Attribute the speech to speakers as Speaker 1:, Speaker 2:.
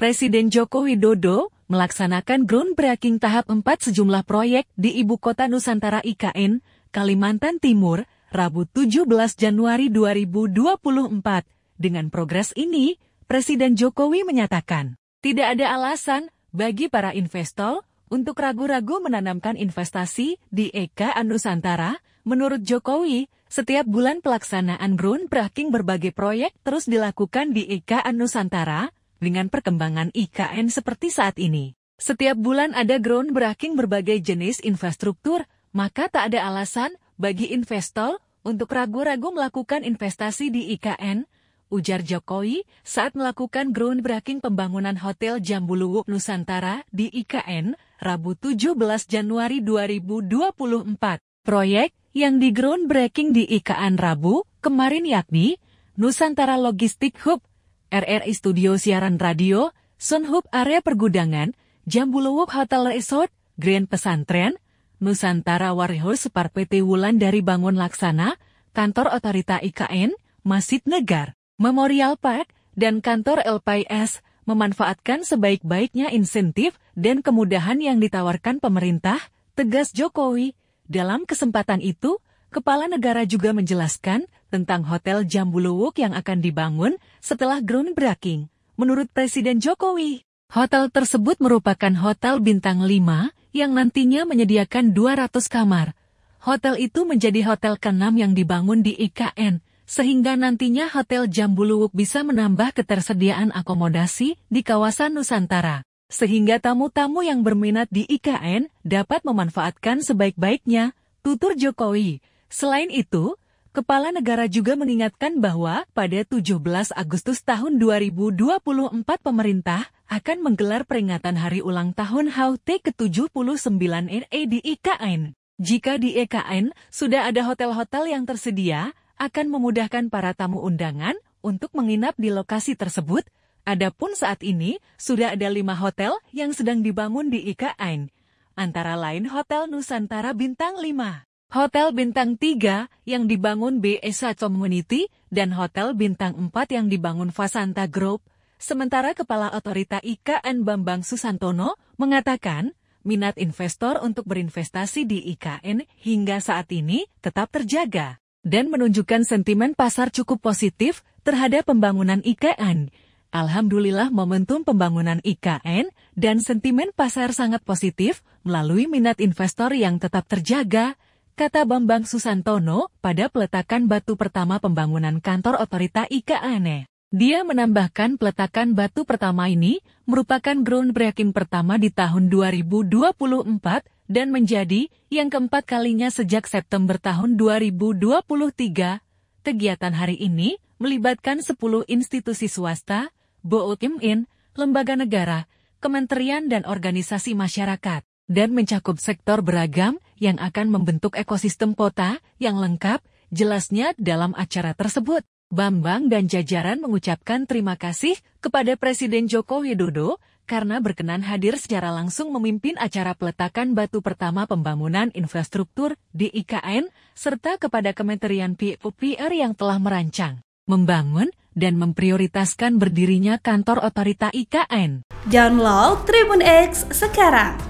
Speaker 1: Presiden Joko Widodo melaksanakan groundbreaking tahap 4 sejumlah proyek di Ibu Kota Nusantara IKN, Kalimantan Timur, Rabu 17 Januari 2024. Dengan progres ini, Presiden Jokowi menyatakan, tidak ada alasan bagi para investor untuk ragu-ragu menanamkan investasi di EK Nusantara, menurut Jokowi, setiap bulan pelaksanaan groundbreaking berbagai proyek terus dilakukan di EK Nusantara, dengan perkembangan IKN seperti saat ini. Setiap bulan ada ground breaking berbagai jenis infrastruktur, maka tak ada alasan bagi investor untuk ragu-ragu melakukan investasi di IKN, ujar Jokowi saat melakukan ground breaking pembangunan Hotel Jambuluwuk Nusantara di IKN, Rabu 17 Januari 2024. Proyek yang di ground breaking di IKN Rabu kemarin yakni Nusantara Logistik Hub RRI Studio Siaran Radio, Sunhub Area Pergudangan, Jambulowok Hotel Resort, Grand Pesantren, Nusantara Warehouse Separ PT Wulan dari Bangun Laksana, Kantor Otorita IKN, Masjid Negar, Memorial Park, dan Kantor LPS, memanfaatkan sebaik-baiknya insentif dan kemudahan yang ditawarkan pemerintah, tegas Jokowi. Dalam kesempatan itu, Kepala negara juga menjelaskan tentang Hotel Jambuluwuk yang akan dibangun setelah groundbreaking. Menurut Presiden Jokowi, hotel tersebut merupakan hotel bintang 5 yang nantinya menyediakan 200 kamar. Hotel itu menjadi hotel keenam yang dibangun di IKN, sehingga nantinya Hotel Jambuluwuk bisa menambah ketersediaan akomodasi di kawasan Nusantara. Sehingga tamu-tamu yang berminat di IKN dapat memanfaatkan sebaik-baiknya, tutur Jokowi. Selain itu, Kepala negara juga mengingatkan bahwa pada 17 Agustus tahun 2024 pemerintah akan menggelar peringatan hari ulang tahun HUT ke-79 NE di IKN. Jika di IKN e sudah ada hotel-hotel yang tersedia, akan memudahkan para tamu undangan untuk menginap di lokasi tersebut. Adapun saat ini, sudah ada lima hotel yang sedang dibangun di IKN, e antara lain Hotel Nusantara Bintang 5. Hotel Bintang 3 yang dibangun BSA Community dan Hotel Bintang 4 yang dibangun Fasanta Group, sementara Kepala Otorita IKN Bambang Susantono mengatakan minat investor untuk berinvestasi di IKN hingga saat ini tetap terjaga dan menunjukkan sentimen pasar cukup positif terhadap pembangunan IKN. Alhamdulillah momentum pembangunan IKN dan sentimen pasar sangat positif melalui minat investor yang tetap terjaga kata Bambang Susantono pada peletakan batu pertama pembangunan kantor otorita IKANE. Dia menambahkan peletakan batu pertama ini merupakan groundbreaking pertama di tahun 2024 dan menjadi yang keempat kalinya sejak September tahun 2023. Kegiatan hari ini melibatkan 10 institusi swasta, BUMN, lembaga negara, kementerian dan organisasi masyarakat, dan mencakup sektor beragam yang akan membentuk ekosistem kota yang lengkap, jelasnya dalam acara tersebut. Bambang dan jajaran mengucapkan terima kasih kepada Presiden Joko Widodo karena berkenan hadir secara langsung memimpin acara peletakan batu pertama pembangunan infrastruktur di IKN, serta kepada Kementerian PUPR yang telah merancang, membangun, dan memprioritaskan berdirinya kantor otorita IKN. Download Tribun X sekarang!